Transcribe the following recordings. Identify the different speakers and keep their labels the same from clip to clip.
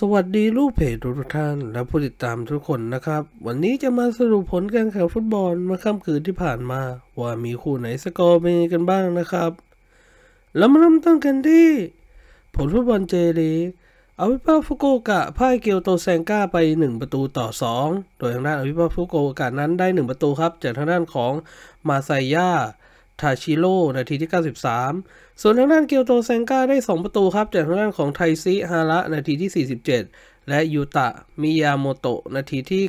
Speaker 1: สวัสดีลูกเพจทุกท่านและผู้ติดตามทุกคนนะครับ วันนี้จะมาสรุปผลการแข่งฟุตบอลเมื่อค่ำคืนที่ผ่านมา ว่ามีคู่ไหนสกอร์เป็นกันบ้างนะครับ แล้วมาเริ่มต้นกันที่ผลฟุตบอลเจลีอาวิปาฟุโกกะพ่ายเกียวโตแซงก้าไป 1 ประตูต่อ 2 โดยทางด้านอาวิปาฟุโกกะนั้นได้ 1 ประตูครับจากทางด้านของมาไซย่าทาชิโร่นาทีที่ 93 ส่วนทางด้านเกียวโตเซงกาได้ 2 ประตูครับจากทางด้านของไทซิฮาระ นาทีที่ 47 และยูตะมิยาโมโตะนาทีที่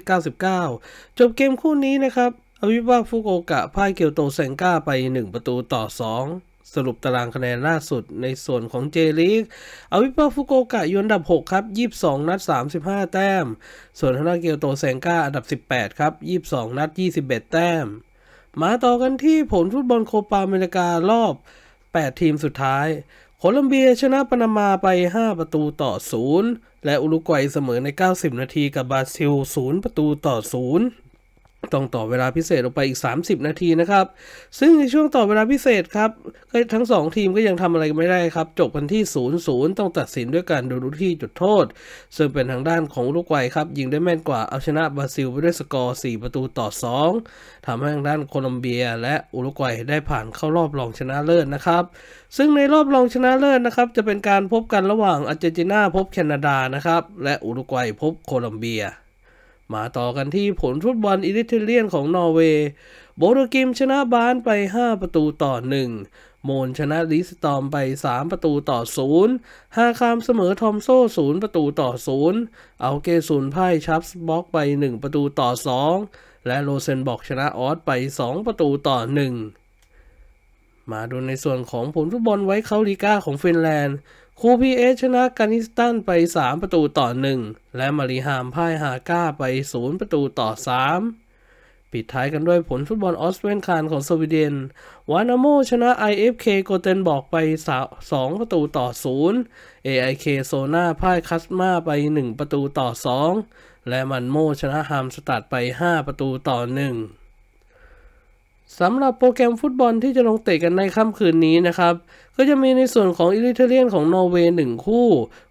Speaker 1: 99 จบเกมคู่นี้นะครับ อวิวาฟุโอกะพ่ายเกียวโตเซงกาไป 1 ประตูต่อ 2 สรุปตารางคะแนนล่าสุดในส่วนของเจลีกอวิปาฟุโกกะยอันดับ 6 ครับ 22 นัด 35 แต้ม ส่วนทางด้านเกียวโตแซงกาอันดับ 18ครับ 22 นัด 21 แต้มมาต่อกันที่ผลฟุตบอลโคปาอเมริการอบ 8 ทีมสุดท้าย โคลัมเบียชนะปานามาไป 5 ประตูต่อ 0 และอุรุกวัยเสมอใน 90 นาทีกับบราซิล 0 ประตูต่อ 0ต้องต่อเวลาพิเศษลงไปอีก 30 นาทีนะครับ ซึ่งในช่วงต่อเวลาพิเศษครับทั้ง 2 ทีมก็ยังทำอะไรไม่ได้ครับ จบกันที่ 0-0 ต้องตัดสินด้วยการดูที่จุดโทษ ซึ่งเป็นทางด้านของลูกไกวครับ ยิงได้แม่นกว่าเอาชนะบราซิล ไปด้วยสกอร์ 4 ประตูต่อ 2 ทำให้ทางด้านโคลอมเบียและอุรุกวัยได้ผ่านเข้ารอบรองชนะเลิศนะครับซึ่งในรอบรองชนะเลิศนะครับจะเป็นการพบกันระหว่างอาร์เจนตินาพบแคนาดานะครับและอุรุกวัยพบโคลอมเบียมาต่อกันที่ผลฟุตบอลอิตาเลียนของนอร์เวย์ โบโรกิมชนะบานไป 5 ประตูต่อ 1 โมนชนะลิสตอมไป 3 ประตูต่อ0ฮาคามเสมอทอมโซ่0ประตูต่อ0 เอาเกศูนย์ไพ่ชับส์บ็อกไป 1 ประตูต่อ 2 และโรเซนบอกชนะออสไป 2 ประตูต่อ 1 มาดูในส่วนของผลฟุตบอลไว้เขาลีกาของฟินแลนด์คูพีเอชนะกานิสตันไป 3 ประตูต่อ 1 และมาริฮามพ่ายฮาก้าไป 0 ประตูต่อ 3 ปิดท้ายกันด้วยผลฟุตบอลออสเวนคานของสวีเดนวานาโมชนะ IFK โกเทนบอกไป 2 ประตูต่อ 0 AIK โซนาพ่ายคัสมาไป 1 ประตูต่อ 2 และมันโมชนะฮามสตัดไป 5 ประตูต่อ 1สำหรับโปรแกรมฟุตบอลที่จะลงเตะกันในค่ำคืนนี้นะครับ ก็จะมีในส่วนของอิตาเลียนของนอร์เวย์หนึ่งคู่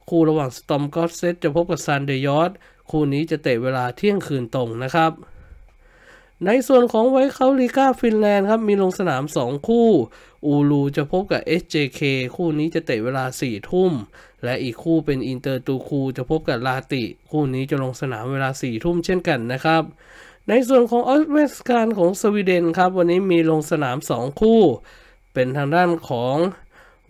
Speaker 1: คู่ระหว่างสตอมกอตเซตจะพบกับซันเดยอสคู่นี้จะเตะเวลาเที่ยงคืนตรงนะครับ ในส่วนของไวเคาลิก้าฟินแลนด์ครับมีลงสนาม 2คู่อูรูจะพบกับ SJK คู่นี้จะเตะเวลา 4 ทุ่ม และอีกคู่เป็นอินเตอร์ตูคูจะพบกับลาติคู่นี้จะลงสนามเวลา4ทุ่มเช่นกันนะครับในส่วนของออสเวสการของสวีเดนครับ วันนี้มีลงสนาม 2 คู่ เป็นทางด้านของ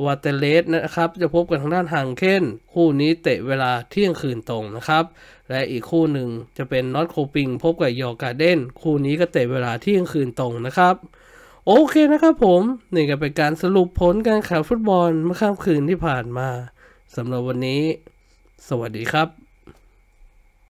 Speaker 1: วาเตเลสนะครับ จะพบกันทางด้านฮังเคนคู่นี้เตะเวลาเที่ยงคืนตรงนะครับ และอีกคู่หนึ่งจะเป็นนอตโคปิงพบกับยอการ์เดนคู่นี้ก็เตะเวลาเที่ยงคืนตรงนะครับ โอเคนะครับผมนี่ก็เป็นการสรุปผลการแข่งฟุตบอลเมื่อค่ำคืนที่ผ่านมาสำหรับวันนี้ สวัสดีครับ